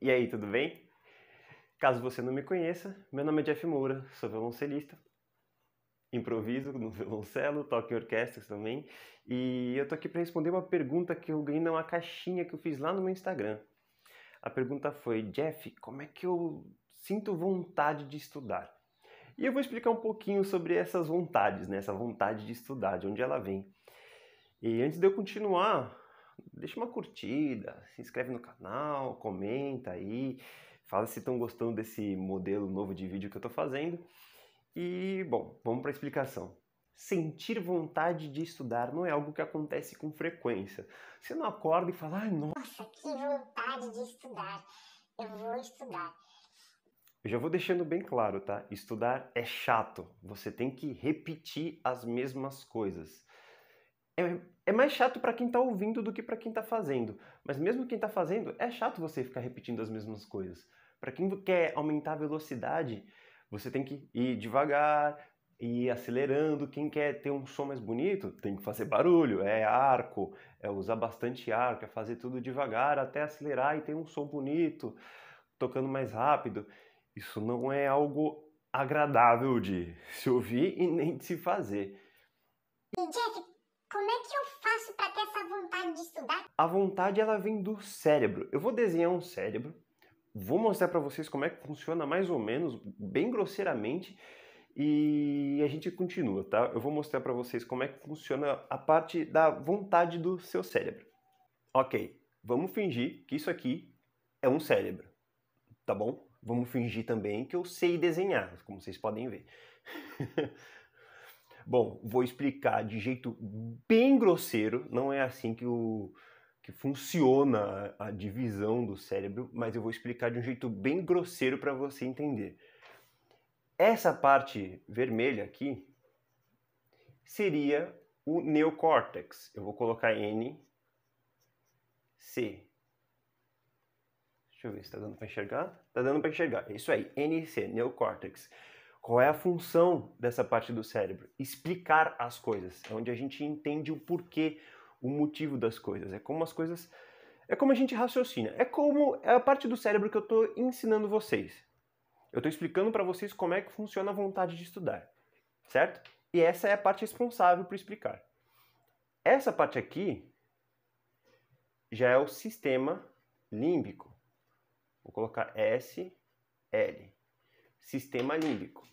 E aí, tudo bem? Caso você não me conheça, meu nome é Jeff Moura, sou violoncelista, improviso no violoncelo, toco em orquestras também, e eu tô aqui para responder uma pergunta que eu ganhei numa caixinha que eu fiz lá no meu Instagram. A pergunta foi: Jeff, como é que eu sinto vontade de estudar? E eu vou explicar um pouquinho sobre essas vontades, né? essa vontade de estudar, de onde ela vem. E antes de eu continuar, deixa uma curtida, se inscreve no canal, comenta aí, fala se estão gostando desse modelo novo de vídeo que eu estou fazendo. E, bom, vamos para a explicação. Sentir vontade de estudar não é algo que acontece com frequência. Você não acorda e fala, ai, nossa, que vontade de estudar, eu vou estudar. Eu já vou deixando bem claro, tá? Estudar é chato, você tem que repetir as mesmas coisas é, é mais chato para quem tá ouvindo do que para quem tá fazendo. Mas mesmo quem tá fazendo, é chato você ficar repetindo as mesmas coisas. Para quem quer aumentar a velocidade, você tem que ir devagar, ir acelerando. Quem quer ter um som mais bonito, tem que fazer barulho, é arco, é usar bastante arco, é fazer tudo devagar até acelerar e ter um som bonito, tocando mais rápido. Isso não é algo agradável de se ouvir e nem de se fazer. Jeff, como é que eu faço para ter essa vontade de estudar? A vontade ela vem do cérebro. Eu vou desenhar um cérebro, vou mostrar para vocês como é que funciona mais ou menos, bem grosseiramente, e a gente continua, tá? Eu vou mostrar para vocês como é que funciona a parte da vontade do seu cérebro. OK. Vamos fingir que isso aqui é um cérebro. Tá bom? Vamos fingir também que eu sei desenhar, como vocês podem ver. Bom, vou explicar de jeito bem grosseiro, não é assim que, o, que funciona a, divisão do cérebro, mas eu vou explicar de um jeito bem grosseiro para você entender. Essa parte vermelha aqui seria o neocórtex. Eu vou colocar N, C. Deixa eu ver se está dando para enxergar. Está dando para enxergar. É Isso aí, NC, neocórtex. Qual é a função dessa parte do cérebro? Explicar as coisas. É onde a gente entende o porquê, o motivo das coisas. É como as coisas. É como a gente raciocina. É como é a parte do cérebro que eu estou ensinando vocês. Eu estou explicando para vocês como é que funciona a vontade de estudar, certo? E essa é a parte responsável por explicar. Essa parte aqui já é o sistema límbico. Vou colocar S, L sistema límbico,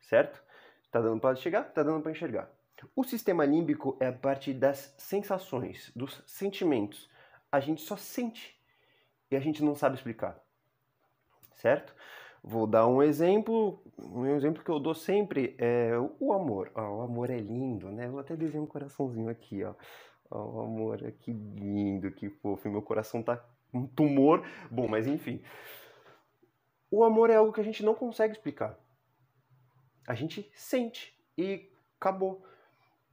certo? Tá dando para chegar? Tá dando para enxergar. O sistema límbico é a parte das sensações, dos sentimentos. A gente só sente e a gente não sabe explicar, certo? Vou dar um exemplo, um exemplo que eu dou sempre é o amor. o amor é lindo, né? Vou até desenhar um coraçãozinho aqui, ó. o amor, que lindo, que fofo. Meu coração tá um tumor. Bom, mas enfim o amor é algo que a gente não consegue explicar. A gente sente e acabou.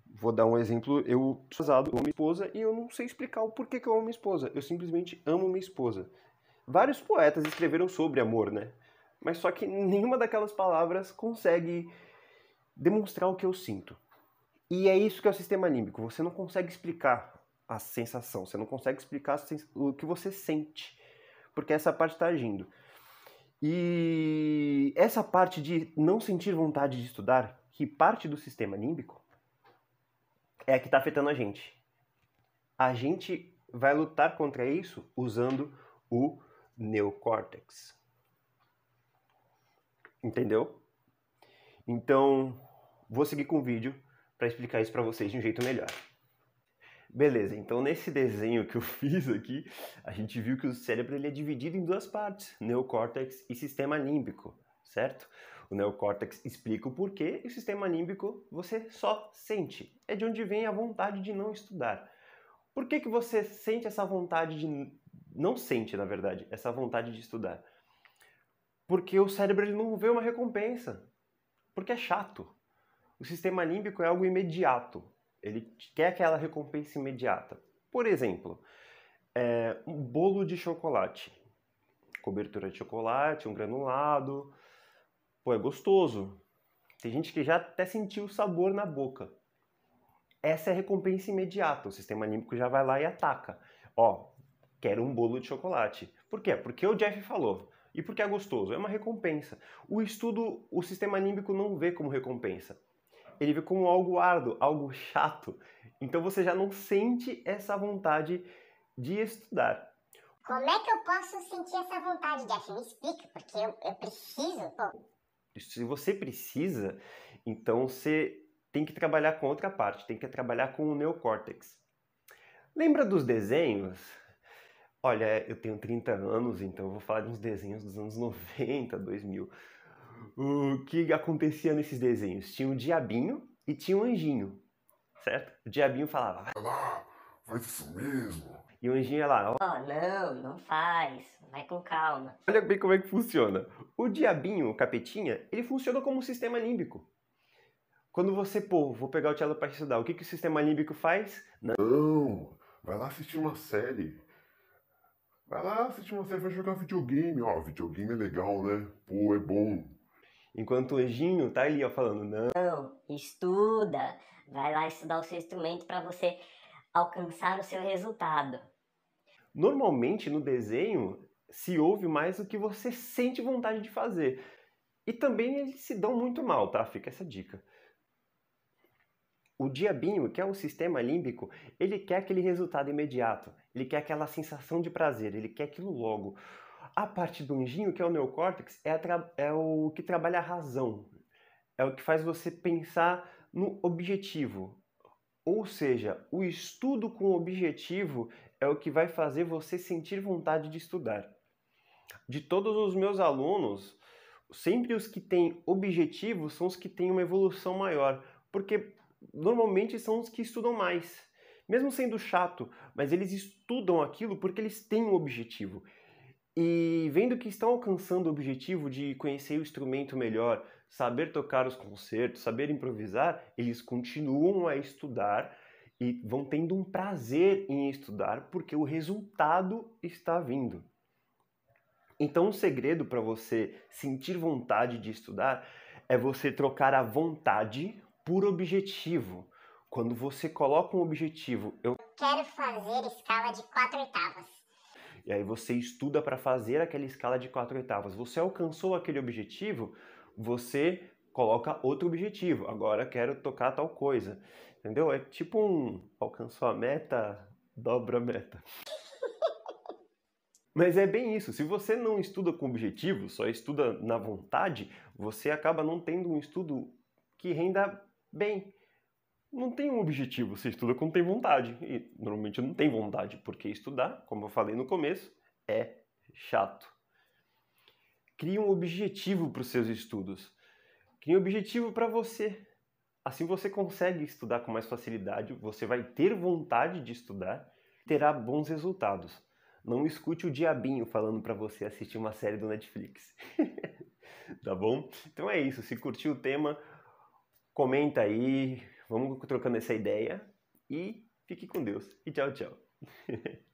Vou dar um exemplo. Eu sou casado com minha esposa e eu não sei explicar o porquê que eu amo minha esposa. Eu simplesmente amo minha esposa. Vários poetas escreveram sobre amor, né? Mas só que nenhuma daquelas palavras consegue demonstrar o que eu sinto. E é isso que é o sistema límbico. Você não consegue explicar a sensação, você não consegue explicar o que você sente, porque essa parte está agindo. E essa parte de não sentir vontade de estudar, que parte do sistema límbico, é a que está afetando a gente. A gente vai lutar contra isso usando o neocórtex. Entendeu? Então, vou seguir com o vídeo para explicar isso para vocês de um jeito melhor. Beleza, então nesse desenho que eu fiz aqui, a gente viu que o cérebro ele é dividido em duas partes, neocórtex e sistema límbico, certo? O neocórtex explica o porquê e o sistema límbico você só sente. É de onde vem a vontade de não estudar. Por que, que você sente essa vontade de... Não sente, na verdade, essa vontade de estudar. Porque o cérebro ele não vê uma recompensa. Porque é chato. O sistema límbico é algo imediato ele quer aquela recompensa imediata. Por exemplo, é, um bolo de chocolate. Cobertura de chocolate, um granulado. Pô, é gostoso. Tem gente que já até sentiu o sabor na boca. Essa é a recompensa imediata. O sistema límbico já vai lá e ataca. Ó, quero um bolo de chocolate. Por quê? Porque o Jeff falou. E porque é gostoso. É uma recompensa. O estudo, o sistema límbico não vê como recompensa ele vê como algo árduo, algo chato. Então você já não sente essa vontade de estudar. Como é que eu posso sentir essa vontade, Jeff? Me explica, porque eu, eu preciso, pô. Se você precisa, então você tem que trabalhar com outra parte, tem que trabalhar com o neocórtex. Lembra dos desenhos? Olha, eu tenho 30 anos, então eu vou falar de uns desenhos dos anos 90, 2000 o que acontecia nesses desenhos? Tinha o um diabinho e tinha o um anjinho, certo? O diabinho falava, vai lá, faz isso mesmo. E o anjinho ia lá, ó. Oh, não, não faz, vai com calma. Olha bem como é que funciona. O diabinho, o capetinha, ele funciona como um sistema límbico. Quando você, pô, vou pegar o Tiago para estudar, o que, que o sistema límbico faz? Não. não, vai lá assistir uma série. Vai lá assistir uma série, vai jogar videogame. Ó, videogame é legal, né? Pô, é bom. Enquanto o anjinho tá ali, ó, falando, não. Não, estuda. Vai lá estudar o seu instrumento para você alcançar o seu resultado. Normalmente no desenho se ouve mais o que você sente vontade de fazer. E também eles se dão muito mal, tá? Fica essa dica. O diabinho, que é o sistema límbico, ele quer aquele resultado imediato, ele quer aquela sensação de prazer, ele quer aquilo logo. A parte do anjinho, que é o neocórtex, é, é o que trabalha a razão. É o que faz você pensar no objetivo. Ou seja, o estudo com objetivo é o que vai fazer você sentir vontade de estudar. De todos os meus alunos, sempre os que têm objetivos são os que têm uma evolução maior, porque normalmente são os que estudam mais. Mesmo sendo chato, mas eles estudam aquilo porque eles têm um objetivo e vendo que estão alcançando o objetivo de conhecer o instrumento melhor, saber tocar os concertos, saber improvisar, eles continuam a estudar e vão tendo um prazer em estudar porque o resultado está vindo. Então, o um segredo para você sentir vontade de estudar é você trocar a vontade por objetivo. Quando você coloca um objetivo, eu quero fazer escala de quatro oitavas. E aí você estuda para fazer aquela escala de quatro oitavas. Você alcançou aquele objetivo, você coloca outro objetivo. Agora quero tocar tal coisa. Entendeu? É tipo um alcançou a meta, dobra a meta. Mas é bem isso. Se você não estuda com objetivo, só estuda na vontade, você acaba não tendo um estudo que renda bem não tem um objetivo, você estuda quando tem vontade. E normalmente não tem vontade, porque estudar, como eu falei no começo, é chato. Crie um objetivo para os seus estudos. Crie um objetivo para você. Assim você consegue estudar com mais facilidade, você vai ter vontade de estudar, terá bons resultados. Não escute o diabinho falando para você assistir uma série do Netflix. tá bom? Então é isso, se curtiu o tema, comenta aí, Vamos trocando essa ideia e fique com Deus. E tchau, tchau.